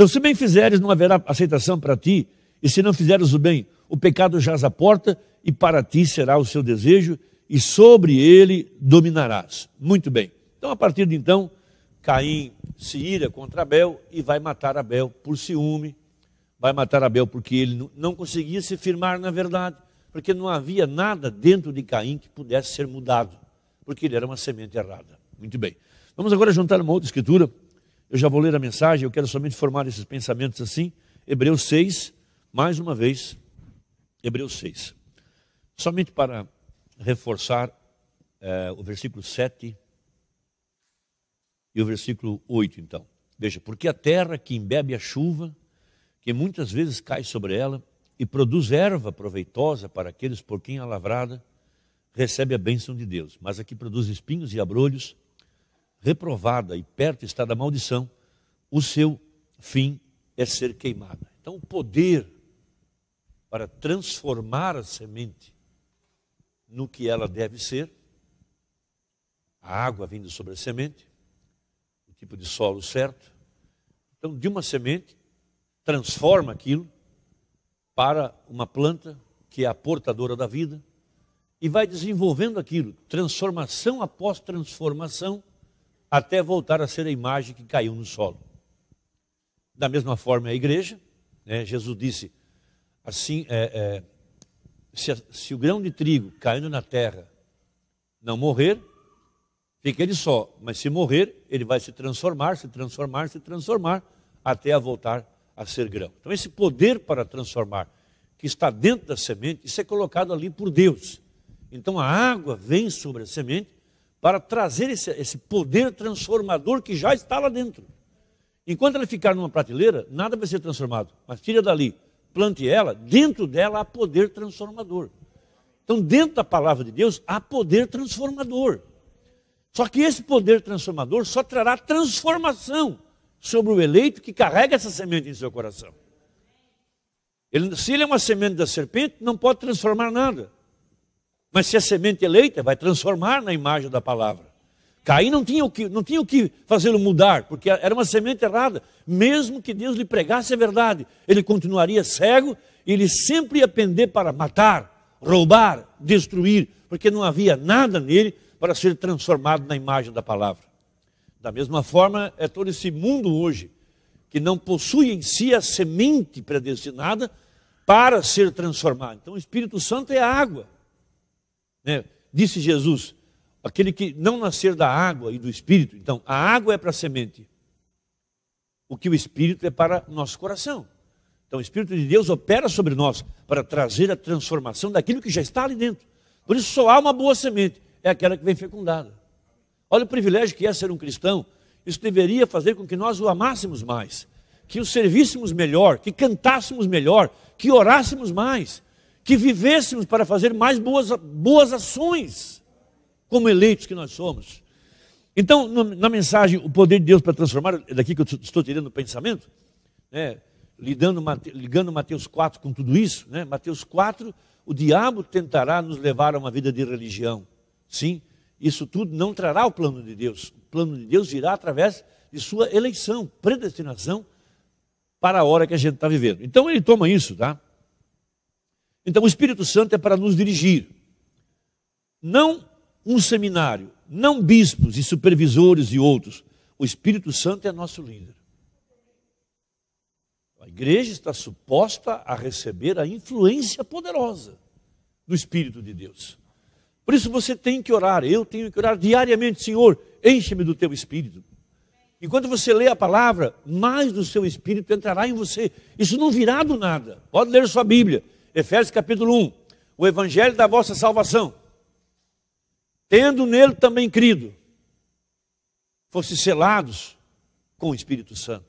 Então, se bem fizeres, não haverá aceitação para ti, e se não fizeres o bem, o pecado jaz à porta, e para ti será o seu desejo, e sobre ele dominarás. Muito bem. Então, a partir de então, Caim se ira contra Abel e vai matar Abel por ciúme, vai matar Abel porque ele não conseguia se firmar na verdade, porque não havia nada dentro de Caim que pudesse ser mudado, porque ele era uma semente errada. Muito bem. Vamos agora juntar uma outra escritura, eu já vou ler a mensagem, eu quero somente formar esses pensamentos assim. Hebreus 6, mais uma vez. Hebreus 6. Somente para reforçar é, o versículo 7 e o versículo 8, então. Veja, porque a terra que embebe a chuva, que muitas vezes cai sobre ela e produz erva proveitosa para aqueles por quem é lavrada, recebe a bênção de Deus, mas a que produz espinhos e abrolhos reprovada e perto está da maldição, o seu fim é ser queimada. Então, o poder para transformar a semente no que ela deve ser, a água vindo sobre a semente, o tipo de solo certo. Então, de uma semente, transforma aquilo para uma planta que é a portadora da vida e vai desenvolvendo aquilo, transformação após transformação, até voltar a ser a imagem que caiu no solo. Da mesma forma, é a igreja, né? Jesus disse assim: é, é, se, se o grão de trigo caindo na terra não morrer, fica ele só, mas se morrer, ele vai se transformar, se transformar, se transformar, até a voltar a ser grão. Então, esse poder para transformar que está dentro da semente, isso é colocado ali por Deus. Então, a água vem sobre a semente para trazer esse, esse poder transformador que já está lá dentro. Enquanto ela ficar numa prateleira, nada vai ser transformado. Mas tira dali, plante ela, dentro dela há poder transformador. Então, dentro da palavra de Deus, há poder transformador. Só que esse poder transformador só trará transformação sobre o eleito que carrega essa semente em seu coração. Ele, se ele é uma semente da serpente, não pode transformar nada. Mas se a semente é eleita, vai transformar na imagem da palavra. Caim não tinha o que, não tinha o que fazê-lo mudar, porque era uma semente errada. Mesmo que Deus lhe pregasse a verdade, ele continuaria cego e ele sempre ia pender para matar, roubar, destruir, porque não havia nada nele para ser transformado na imagem da palavra. Da mesma forma, é todo esse mundo hoje que não possui em si a semente predestinada para ser transformado. Então, o Espírito Santo é água né? Disse Jesus: aquele que não nascer da água e do espírito, então a água é para a semente, o que o espírito é para o nosso coração. Então o espírito de Deus opera sobre nós para trazer a transformação daquilo que já está ali dentro. Por isso só há uma boa semente, é aquela que vem fecundada. Olha o privilégio que é ser um cristão. Isso deveria fazer com que nós o amássemos mais, que o servíssemos melhor, que cantássemos melhor, que orássemos mais que vivêssemos para fazer mais boas, boas ações, como eleitos que nós somos. Então, no, na mensagem O Poder de Deus para Transformar, é daqui que eu estou tirando o pensamento, né? Lidando, ligando Mateus 4 com tudo isso, né? Mateus 4, o diabo tentará nos levar a uma vida de religião. Sim, isso tudo não trará o plano de Deus. O plano de Deus virá através de sua eleição, predestinação para a hora que a gente está vivendo. Então ele toma isso, tá? Então, o Espírito Santo é para nos dirigir. Não um seminário, não bispos e supervisores e outros. O Espírito Santo é nosso líder. A igreja está suposta a receber a influência poderosa do Espírito de Deus. Por isso você tem que orar, eu tenho que orar diariamente, Senhor, enche-me do teu espírito. E quando você lê a palavra, mais do seu espírito entrará em você. Isso não virá do nada. Pode ler sua Bíblia. Efésios capítulo 1, o evangelho da vossa salvação, tendo nele também crido, fosse selados com o Espírito Santo.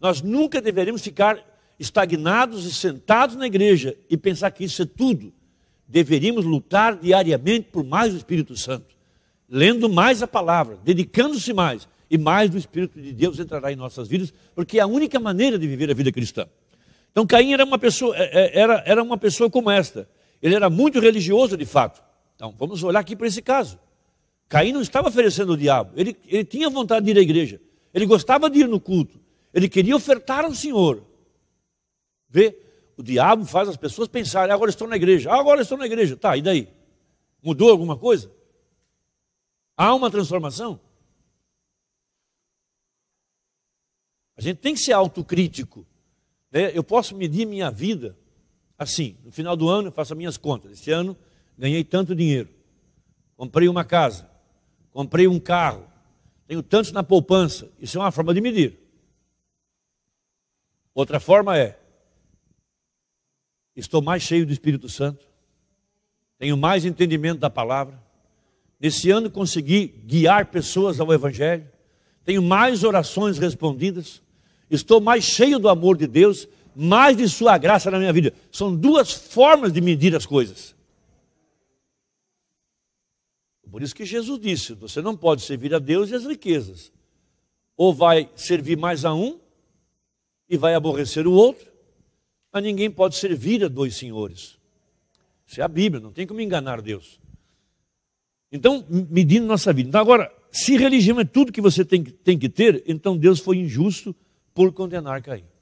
Nós nunca deveríamos ficar estagnados e sentados na igreja e pensar que isso é tudo. Deveríamos lutar diariamente por mais o Espírito Santo, lendo mais a palavra, dedicando-se mais, e mais do Espírito de Deus entrará em nossas vidas, porque é a única maneira de viver a vida cristã. Então Caim era uma pessoa, é, é, era, era uma pessoa como esta. Ele era muito religioso de fato. Então vamos olhar aqui para esse caso. Caim não estava oferecendo o diabo. Ele, ele tinha vontade de ir à igreja. Ele gostava de ir no culto. Ele queria ofertar ao Senhor. Vê? O diabo faz as pessoas pensarem, ah, agora estou na igreja, ah, agora estou na igreja. Tá, e daí? Mudou alguma coisa? Há uma transformação? A gente tem que ser autocrítico. Né? Eu posso medir minha vida assim. No final do ano, eu faço as minhas contas. Esse ano, ganhei tanto dinheiro. Comprei uma casa. Comprei um carro. Tenho tantos na poupança. Isso é uma forma de medir. Outra forma é: estou mais cheio do Espírito Santo, tenho mais entendimento da palavra. Nesse ano consegui guiar pessoas ao Evangelho, tenho mais orações respondidas, estou mais cheio do amor de Deus, mais de Sua graça na minha vida. São duas formas de medir as coisas. Por isso que Jesus disse: você não pode servir a Deus e as riquezas. Ou vai servir mais a um e vai aborrecer o outro, mas ninguém pode servir a dois senhores. Isso é a Bíblia, não tem como enganar Deus. Então, medindo nossa vida. Então, agora, se religião é tudo que você tem, tem que ter, então Deus foi injusto por condenar Caim.